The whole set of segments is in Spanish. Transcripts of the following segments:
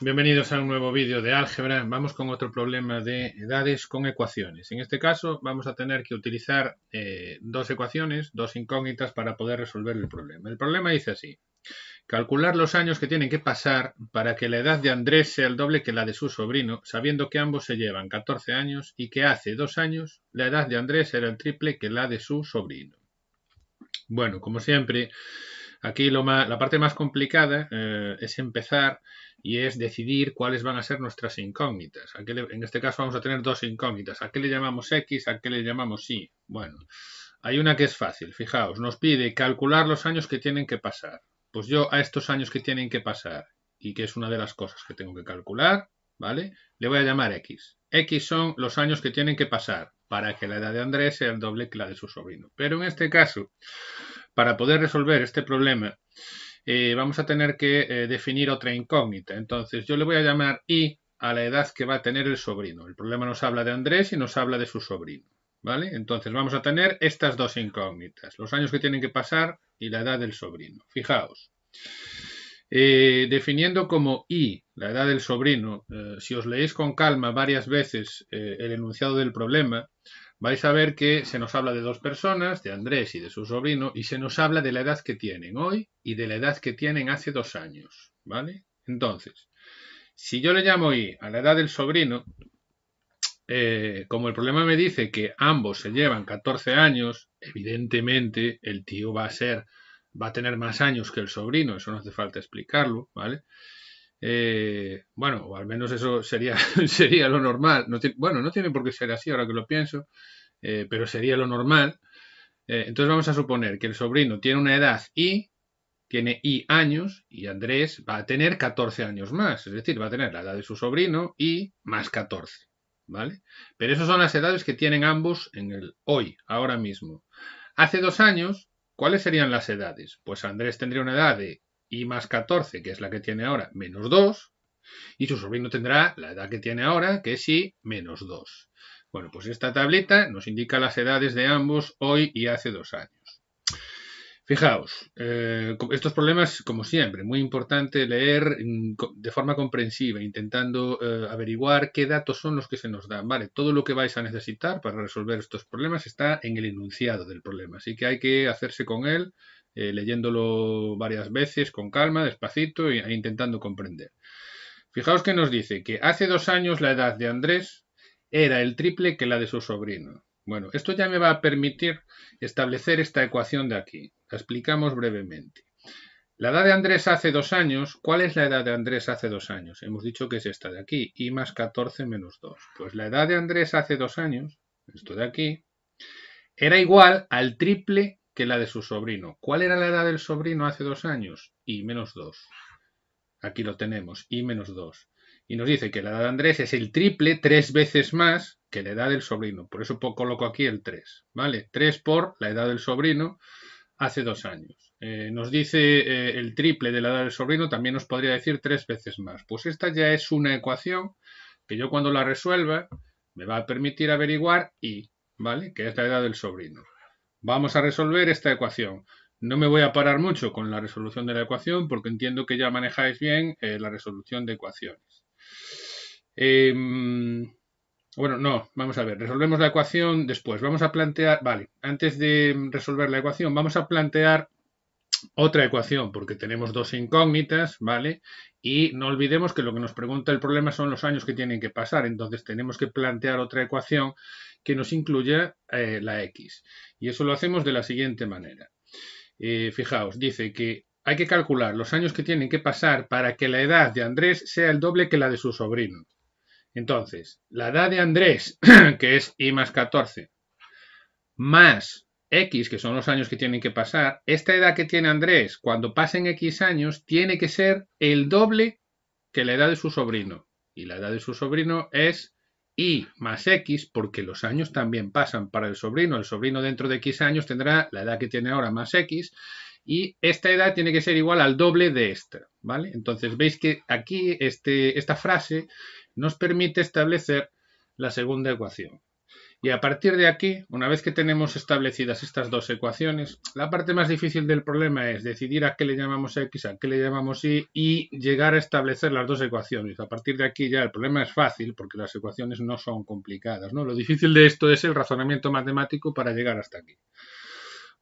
bienvenidos a un nuevo vídeo de álgebra. Vamos con otro problema de edades con ecuaciones. En este caso vamos a tener que utilizar eh, dos ecuaciones, dos incógnitas para poder resolver el problema. El problema dice así. Calcular los años que tienen que pasar para que la edad de Andrés sea el doble que la de su sobrino, sabiendo que ambos se llevan 14 años y que hace dos años la edad de Andrés era el triple que la de su sobrino. Bueno, como siempre, aquí lo la parte más complicada eh, es empezar y es decidir cuáles van a ser nuestras incógnitas. en este caso vamos a tener dos incógnitas. ¿A qué le llamamos X? ¿A qué le llamamos Y? Bueno, hay una que es fácil, fijaos, nos pide calcular los años que tienen que pasar. Pues yo a estos años que tienen que pasar, y que es una de las cosas que tengo que calcular, ¿vale? Le voy a llamar X. X son los años que tienen que pasar para que la edad de Andrés sea el doble que la de su sobrino. Pero en este caso, para poder resolver este problema, eh, vamos a tener que eh, definir otra incógnita. Entonces yo le voy a llamar I a la edad que va a tener el sobrino. El problema nos habla de Andrés y nos habla de su sobrino. ¿Vale? Entonces vamos a tener estas dos incógnitas, los años que tienen que pasar y la edad del sobrino. Fijaos, eh, definiendo como I la edad del sobrino, si os leéis con calma varias veces el enunciado del problema, vais a ver que se nos habla de dos personas, de Andrés y de su sobrino, y se nos habla de la edad que tienen hoy y de la edad que tienen hace dos años, ¿vale? Entonces, si yo le llamo y a la edad del sobrino, eh, como el problema me dice que ambos se llevan 14 años, evidentemente el tío va a ser, va a tener más años que el sobrino, eso no hace falta explicarlo, ¿vale? Eh, bueno, o al menos eso sería, sería lo normal. bueno, no tiene por qué ser así ahora que lo pienso, eh, pero sería lo normal. Eh, entonces vamos a suponer que el sobrino tiene una edad y tiene y años y Andrés va a tener 14 años más, es decir, va a tener la edad de su sobrino y más 14, ¿vale? Pero esas son las edades que tienen ambos en el hoy, ahora mismo. Hace dos años, ¿cuáles serían las edades? Pues Andrés tendría una edad de y más 14, que es la que tiene ahora, menos 2, y su sobrino tendrá la edad que tiene ahora, que es y menos 2. Bueno, pues esta tableta nos indica las edades de ambos hoy y hace dos años. Fijaos, eh, estos problemas, como siempre, muy importante leer mm, de forma comprensiva, intentando eh, averiguar qué datos son los que se nos dan. Vale, todo lo que vais a necesitar para resolver estos problemas está en el enunciado del problema, así que hay que hacerse con él eh, leyéndolo varias veces con calma, despacito e intentando comprender. Fijaos que nos dice que hace dos años la edad de Andrés era el triple que la de su sobrino. Bueno, esto ya me va a permitir establecer esta ecuación de aquí. La explicamos brevemente. La edad de Andrés hace dos años, ¿cuál es la edad de Andrés hace dos años? Hemos dicho que es esta de aquí, i más 14 menos 2. Pues la edad de Andrés hace dos años, esto de aquí, era igual al triple que la de su sobrino. ¿Cuál era la edad del sobrino hace dos años? Y menos dos. Aquí lo tenemos, y menos dos. Y nos dice que la edad de Andrés es el triple, tres veces más que la edad del sobrino. Por eso coloco aquí el 3, ¿vale? 3 por la edad del sobrino hace dos años. Eh, nos dice eh, el triple de la edad del sobrino, también nos podría decir tres veces más. Pues esta ya es una ecuación que yo cuando la resuelva me va a permitir averiguar y, ¿vale? Que es la edad del sobrino. Vamos a resolver esta ecuación. No me voy a parar mucho con la resolución de la ecuación porque entiendo que ya manejáis bien eh, la resolución de ecuaciones. Em, bueno, no, vamos a ver, resolvemos la ecuación después. Vamos a plantear, vale, antes de resolver la ecuación, vamos a plantear otra ecuación, porque tenemos dos incógnitas, ¿vale? Y no olvidemos que lo que nos pregunta el problema son los años que tienen que pasar, entonces tenemos que plantear otra ecuación que nos incluya eh, la x. Y eso lo hacemos de la siguiente manera. Eh, fijaos, dice que hay que calcular los años que tienen que pasar para que la edad de Andrés sea el doble que la de su sobrino. Entonces, la edad de Andrés, que es I más 14, más X, que son los años que tienen que pasar, esta edad que tiene Andrés, cuando pasen X años, tiene que ser el doble que la edad de su sobrino. Y la edad de su sobrino es Y más X, porque los años también pasan para el sobrino. El sobrino dentro de X años tendrá la edad que tiene ahora más X. Y esta edad tiene que ser igual al doble de esta, ¿vale? Entonces veis que aquí este, esta frase nos permite establecer la segunda ecuación. Y a partir de aquí, una vez que tenemos establecidas estas dos ecuaciones, la parte más difícil del problema es decidir a qué le llamamos x, a qué le llamamos y y llegar a establecer las dos ecuaciones. A partir de aquí ya el problema es fácil porque las ecuaciones no son complicadas. ¿no? Lo difícil de esto es el razonamiento matemático para llegar hasta aquí.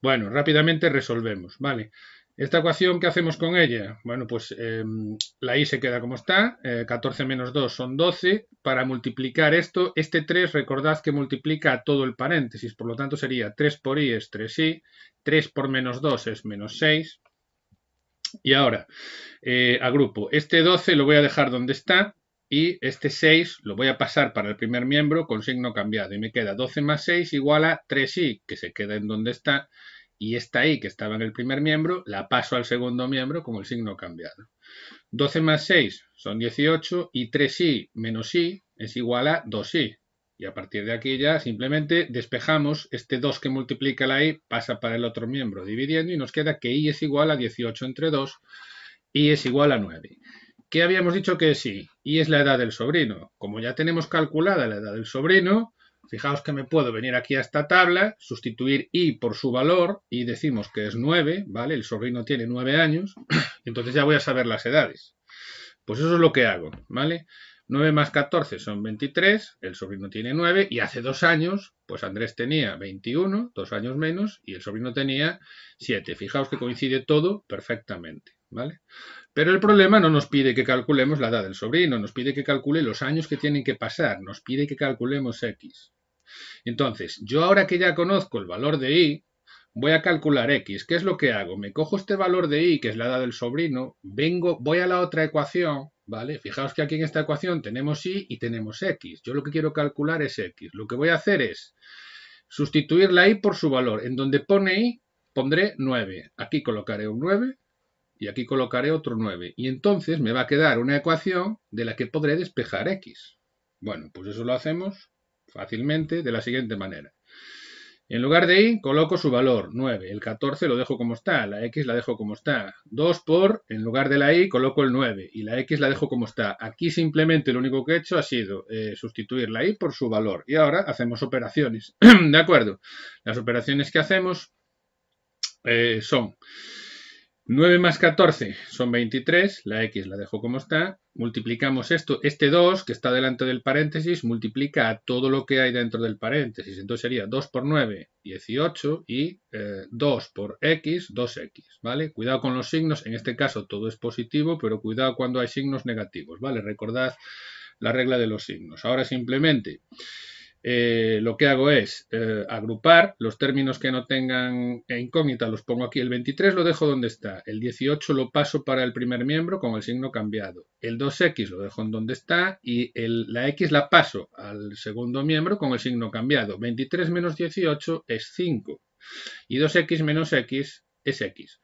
Bueno, rápidamente resolvemos, ¿vale? ¿Esta ecuación qué hacemos con ella? Bueno, pues em, la i se queda como está, 14 eh, menos 2 son 12. Para multiplicar esto, este 3 recordad que multiplica todo el paréntesis, por lo tanto sería 3 por i es 3i, 3 por menos 2 es menos 6. Y ahora, eh, agrupo, este 12 lo voy a dejar donde está y este 6 lo voy a pasar para el primer miembro con signo cambiado y me queda 12 más 6 igual a 3i, que se queda en donde está, y esta I que estaba en el primer miembro la paso al segundo miembro con el signo cambiado. 12 más 6 son 18 y 3i menos i es igual a 2i. Y a partir de aquí ya simplemente despejamos este 2 que multiplica la i, pasa para el otro miembro dividiendo y nos queda que i es igual a 18 entre 2, y es igual a 9. ¿Qué habíamos dicho que es i? i es la edad del sobrino. Como ya tenemos calculada la edad del sobrino, Fijaos que me puedo venir aquí a esta tabla, sustituir i por su valor y decimos que es 9, ¿vale? El sobrino tiene 9 años, entonces ya voy a saber las edades. Pues eso es lo que hago, ¿vale? 9 más 14 son 23, el sobrino tiene 9 y hace dos años, pues Andrés tenía 21, dos años menos, y el sobrino tenía 7. Fijaos que coincide todo perfectamente, ¿vale? Pero el problema no nos pide que calculemos la edad del sobrino, nos pide que calcule los años que tienen que pasar, nos pide que calculemos X. Entonces, yo ahora que ya conozco el valor de y, voy a calcular x. ¿Qué es lo que hago? Me cojo este valor de y, que es la edad del sobrino, vengo, voy a la otra ecuación, ¿vale? Fijaos que aquí en esta ecuación tenemos y y tenemos x. Yo lo que quiero calcular es x. Lo que voy a hacer es sustituir la y por su valor. En donde pone y, pondré 9. Aquí colocaré un 9 y aquí colocaré otro 9. Y entonces me va a quedar una ecuación de la que podré despejar x. Bueno, pues eso lo hacemos fácilmente de la siguiente manera. En lugar de i, coloco su valor, 9. El 14 lo dejo como está, la x la dejo como está. 2 por, en lugar de la y, coloco el 9 y la x la dejo como está. Aquí simplemente lo único que he hecho ha sido eh, sustituir la y por su valor. Y ahora hacemos operaciones. ¿De acuerdo? Las operaciones que hacemos eh, son... 9 más 14 son 23, la x la dejo como está. Multiplicamos esto, este 2 que está delante del paréntesis, multiplica a todo lo que hay dentro del paréntesis. Entonces sería 2 por 9, 18 y 2 eh, por x, 2x, ¿vale? Cuidado con los signos, en este caso todo es positivo, pero cuidado cuando hay signos negativos, ¿vale? Recordad la regla de los signos. Ahora simplemente eh, lo que hago es eh, agrupar los términos que no tengan e incógnita, los pongo aquí. El 23 lo dejo donde está, el 18 lo paso para el primer miembro con el signo cambiado, el 2x lo dejo en donde está y la x la paso al segundo miembro con el signo cambiado. 23 menos 18 es 5 y 2x menos x es x.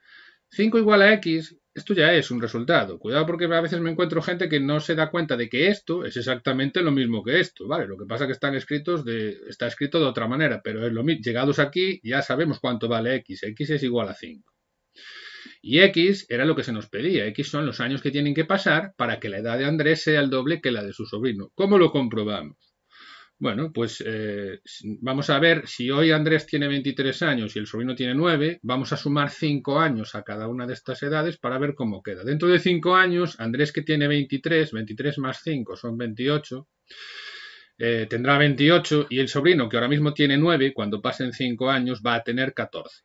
5 igual a x esto ya es un resultado. Cuidado porque a veces me encuentro gente que no se da cuenta de que esto es exactamente lo mismo que esto, ¿vale? Lo que pasa es que están escritos de, está escrito de otra manera, pero es lo mismo. Llegados aquí ya sabemos cuánto vale x. x es igual a 5. Y X era lo que se nos pedía. X son los años que tienen que pasar para que la edad de Andrés sea el doble que la de su sobrino. ¿Cómo lo comprobamos? Bueno, pues eh, vamos a ver, si hoy Andrés tiene 23 años y el sobrino tiene 9, vamos a sumar 5 años a cada una de estas edades para ver cómo queda. Dentro de 5 años, Andrés que tiene 23, 23 más 5 son 28, eh, tendrá 28 y el sobrino que ahora mismo tiene 9, cuando pasen 5 años va a tener 14.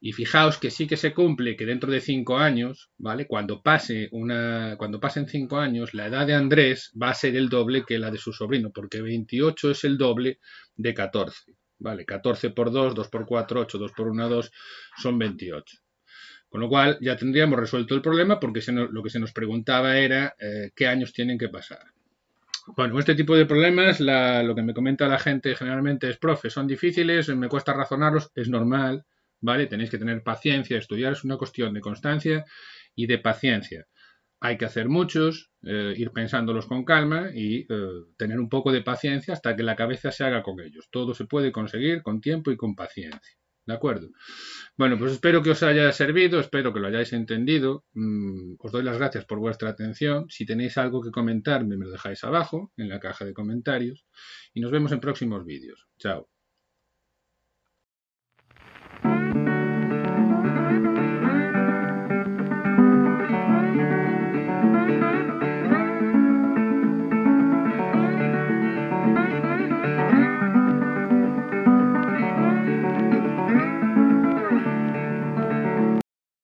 Y fijaos que sí que se cumple que dentro de cinco años, ¿vale? Cuando pase una, cuando pasen cinco años, la edad de Andrés va a ser el doble que la de su sobrino, porque 28 es el doble de 14. ¿Vale? 14 por 2, 2 por 4, 8, 2 por 1, 2, son 28. Con lo cual ya tendríamos resuelto el problema porque lo que se nos preguntaba era eh, qué años tienen que pasar. Bueno, este tipo de problemas, lo que me comenta la gente generalmente es, profe, son difíciles, me cuesta razonarlos, es normal, ¿vale? Tenéis que tener paciencia, estudiar es una cuestión de constancia y de paciencia. Hay que hacer muchos, eh, ir pensándolos con calma y eh, tener un poco de paciencia hasta que la cabeza se haga con ellos. Todo se puede conseguir con tiempo y con paciencia. ¿De acuerdo? Bueno, pues espero que os haya servido, espero que lo hayáis entendido. Mm, os doy las gracias por vuestra atención. Si tenéis algo que comentar, me lo dejáis abajo, en la caja de comentarios. Y nos vemos en próximos vídeos. Chao.